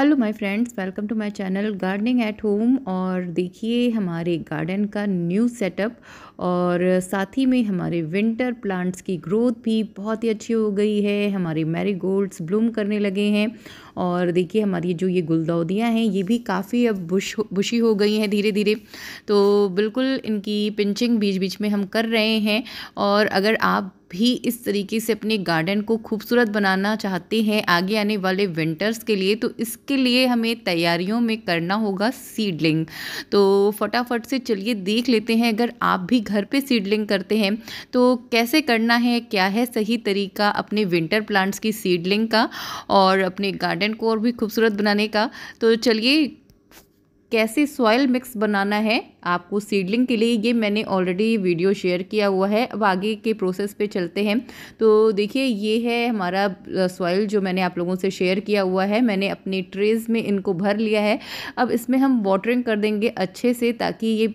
hello my friends welcome to my channel gardening at home और देखिए हमारे garden का न्यू सेटअप और साथ ही में हमारे विंटर प्लांट्स की ग्रोथ भी बहुत ही अच्छी हो गई है हमारे मैरीगोल्ड्स ब्लूम करने लगे हैं और देखिए हमारी जो ये गुलदौदियाँ हैं ये भी काफ़ी अब बुश बुशी हो गई हैं धीरे धीरे तो बिल्कुल इनकी पिंचिंग बीच बीच में हम कर रहे हैं और अगर आप भी इस तरीके से अपने गार्डन को खूबसूरत बनाना चाहते हैं आगे आने वाले विंटर्स के लिए तो इसके लिए हमें तैयारियों में करना होगा सीडलिंग तो फटाफट से चलिए देख लेते हैं अगर आप भी घर पे सीडलिंग करते हैं तो कैसे करना है क्या है सही तरीका अपने विंटर प्लांट्स की सीडलिंग का और अपने गार्डन को और भी खूबसूरत बनाने का तो चलिए कैसे सॉयल मिक्स बनाना है आपको सीडलिंग के लिए ये मैंने ऑलरेडी वीडियो शेयर किया हुआ है अब आगे के प्रोसेस पे चलते हैं तो देखिए ये है हमारा सॉयल जो मैंने आप लोगों से शेयर किया हुआ है मैंने अपनी ट्रेज में इनको भर लिया है अब इसमें हम वाटरिंग कर देंगे अच्छे से ताकि ये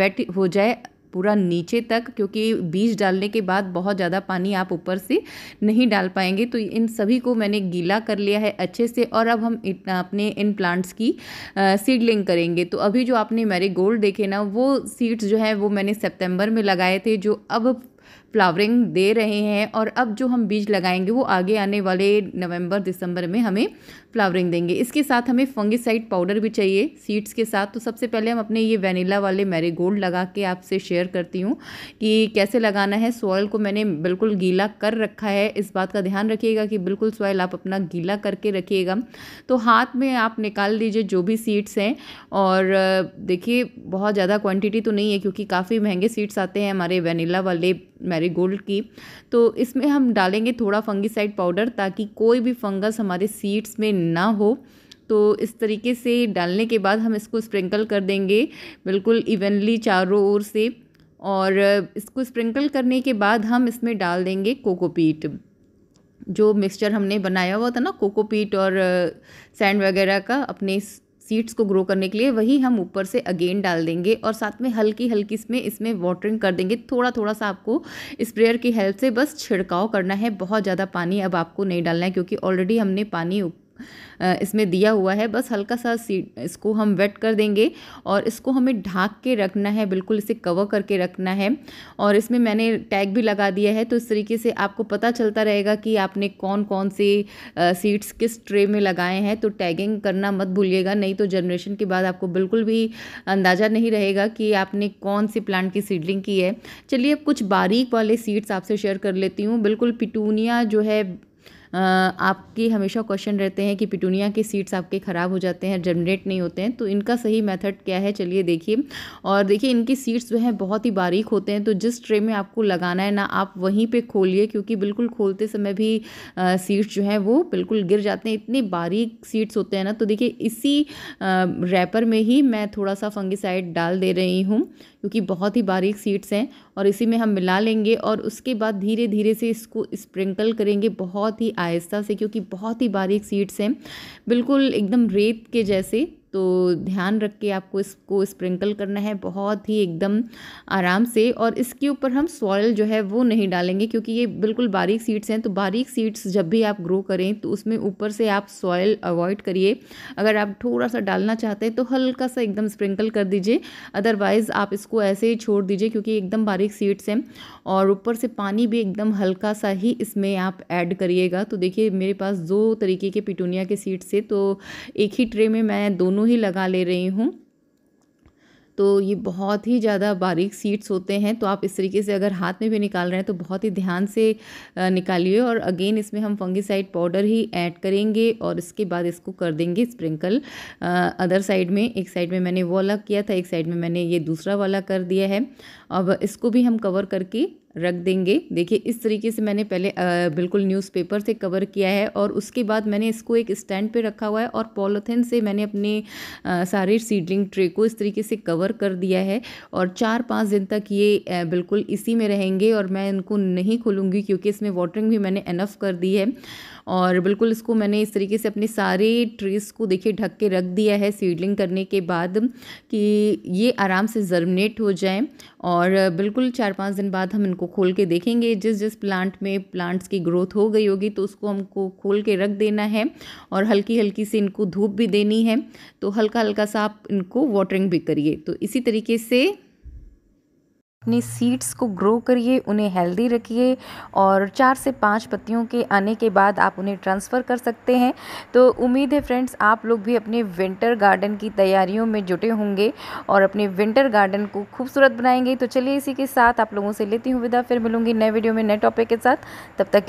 वेट हो जाए पूरा नीचे तक क्योंकि बीज डालने के बाद बहुत ज़्यादा पानी आप ऊपर से नहीं डाल पाएंगे तो इन सभी को मैंने गीला कर लिया है अच्छे से और अब हम अपने इन प्लांट्स की सीडलिंग करेंगे तो अभी जो आपने मेरे गोल्ड देखे ना वो सीड्स जो हैं वो मैंने सितंबर में लगाए थे जो अब फ्लावरिंग दे रहे हैं और अब जो हम बीज लगाएंगे वो आगे आने वाले नवंबर दिसंबर में हमें फ्लावरिंग देंगे इसके साथ हमें फंगिसाइड पाउडर भी चाहिए सीड्स के साथ तो सबसे पहले हम अपने ये वेनिला वाले मैरीगोल्ड लगा के आपसे शेयर करती हूँ कि कैसे लगाना है सॉयल को मैंने बिल्कुल गीला कर रखा है इस बात का ध्यान रखिएगा कि बिल्कुल सॉयल आप अपना गीला करके रखिएगा तो हाथ में आप निकाल लीजिए जो भी सीड्स हैं और देखिए बहुत ज़्यादा क्वान्टिटी तो नहीं है क्योंकि काफ़ी महंगे सीड्स आते हैं हमारे वेनीला वाले मैरीगोल्ड की तो इसमें हम डालेंगे थोड़ा फंगिसाइड पाउडर ताकि कोई भी फंगस हमारे सीड्स में ना हो तो इस तरीके से डालने के बाद हम इसको स्प्रिंकल कर देंगे बिल्कुल इवनली चारों ओर से और इसको स्प्रिंकल करने के बाद हम इसमें डाल देंगे कोकोपीट जो मिक्सचर हमने बनाया हुआ था ना कोकोपीट और सैंड वगैरह का अपने सीड्स को ग्रो करने के लिए वही हम ऊपर से अगेन डाल देंगे और साथ में हल्की हल्की इसमें इसमें वाटरिंग कर देंगे थोड़ा थोड़ा सा आपको स्प्रेयर की हेल्प से बस छिड़काव करना है बहुत ज़्यादा पानी अब आपको नहीं डालना है क्योंकि ऑलरेडी हमने पानी इसमें दिया हुआ है बस हल्का सा सीड इसको हम वेट कर देंगे और इसको हमें ढाक के रखना है बिल्कुल इसे कवर करके रखना है और इसमें मैंने टैग भी लगा दिया है तो इस तरीके से आपको पता चलता रहेगा कि आपने कौन कौन से सीड्स किस ट्रे में लगाए हैं तो टैगिंग करना मत भूलिएगा नहीं तो जनरेशन के बाद आपको बिल्कुल भी अंदाज़ा नहीं रहेगा कि आपने कौन से प्लांट की सीडलिंग की है चलिए अब कुछ बारीक वाले सीड्स आपसे शेयर कर लेती हूँ बिल्कुल पिटूनिया जो है आपके हमेशा क्वेश्चन रहते हैं कि पिटूनिया के सीड्स आपके ख़राब हो जाते हैं जनरेट नहीं होते हैं तो इनका सही मेथड क्या है चलिए देखिए और देखिए इनके सीड्स जो हैं बहुत ही बारीक होते हैं तो जिस ट्रे में आपको लगाना है ना आप वहीं पर खोलिए क्योंकि बिल्कुल खोलते समय भी सीड्स जो हैं वो बिल्कुल गिर जाते हैं इतने बारीक सीड्स होते हैं ना तो देखिए इसी रैपर में ही मैं थोड़ा सा फंगिसाइड डाल दे रही हूँ क्योंकि बहुत ही बारीक सीड्स हैं और इसी में हम मिला लेंगे और उसके बाद धीरे धीरे से इसको स्प्रिंकल करेंगे बहुत ही आहिस्ता से क्योंकि बहुत ही बारीक सीड्स हैं बिल्कुल एकदम रेत के जैसे तो ध्यान रख के आपको इसको स्प्रिंकल करना है बहुत ही एकदम आराम से और इसके ऊपर हम सॉयल जो है वो नहीं डालेंगे क्योंकि ये बिल्कुल बारीक सीड्स हैं तो बारीक सीड्स जब भी आप ग्रो करें तो उसमें ऊपर से आप सॉयल अवॉइड करिए अगर आप थोड़ा सा डालना चाहते हैं तो हल्का सा एकदम स्प्रिंकल कर दीजिए अदरवाइज़ आप इसको ऐसे ही छोड़ दीजिए क्योंकि एकदम बारीक सीड्स हैं और ऊपर से पानी भी एकदम हल्का सा ही इसमें आप ऐड करिएगा तो देखिए मेरे पास दो तरीके के पिटूनिया के सीड्स थे तो एक ही ट्रे में मैं दोनों ही लगा ले रही हूँ तो ये बहुत ही ज़्यादा बारीक सीड्स होते हैं तो आप इस तरीके से अगर हाथ में भी निकाल रहे हैं तो बहुत ही ध्यान से निकालिए और अगेन इसमें हम फंगीसाइड पाउडर ही ऐड करेंगे और इसके बाद इसको कर देंगे स्प्रिंकल अदर साइड में एक साइड में मैंने वो अलग किया था एक साइड में मैंने ये दूसरा वाला कर दिया है अब इसको भी हम कवर करके रख देंगे देखिए इस तरीके से मैंने पहले आ, बिल्कुल न्यूज़पेपर से कवर किया है और उसके बाद मैंने इसको एक स्टैंड पे रखा हुआ है और पॉलीथिन से मैंने अपने आ, सारे सीडलिंग ट्रे को इस तरीके से कवर कर दिया है और चार पाँच दिन तक ये आ, बिल्कुल इसी में रहेंगे और मैं इनको नहीं खोलूँगी क्योंकि इसमें वाटरिंग भी मैंने एनफ कर दी है और बिल्कुल इसको मैंने इस तरीके से अपने सारे ट्रीज़ को देखिए ढक के रख दिया है सीडलिंग करने के बाद कि ये आराम से जर्मिनेट हो जाए और और बिल्कुल चार पाँच दिन बाद हम इनको खोल के देखेंगे जिस जिस प्लांट में प्लांट्स की ग्रोथ हो गई होगी तो उसको हमको खोल के रख देना है और हल्की हल्की से इनको धूप भी देनी है तो हल्का हल्का सा आप इनको वाटरिंग भी करिए तो इसी तरीके से अपनी सीड्स को ग्रो करिए उन्हें हेल्दी रखिए और चार से पाँच पत्तियों के आने के बाद आप उन्हें ट्रांसफ़र कर सकते हैं तो उम्मीद है फ्रेंड्स आप लोग भी अपने विंटर गार्डन की तैयारियों में जुटे होंगे और अपने विंटर गार्डन को खूबसूरत बनाएंगे तो चलिए इसी के साथ आप लोगों से लेती हूँ विदा फिर मिलूंगी नए वीडियो में नए टॉपिक के साथ तब तक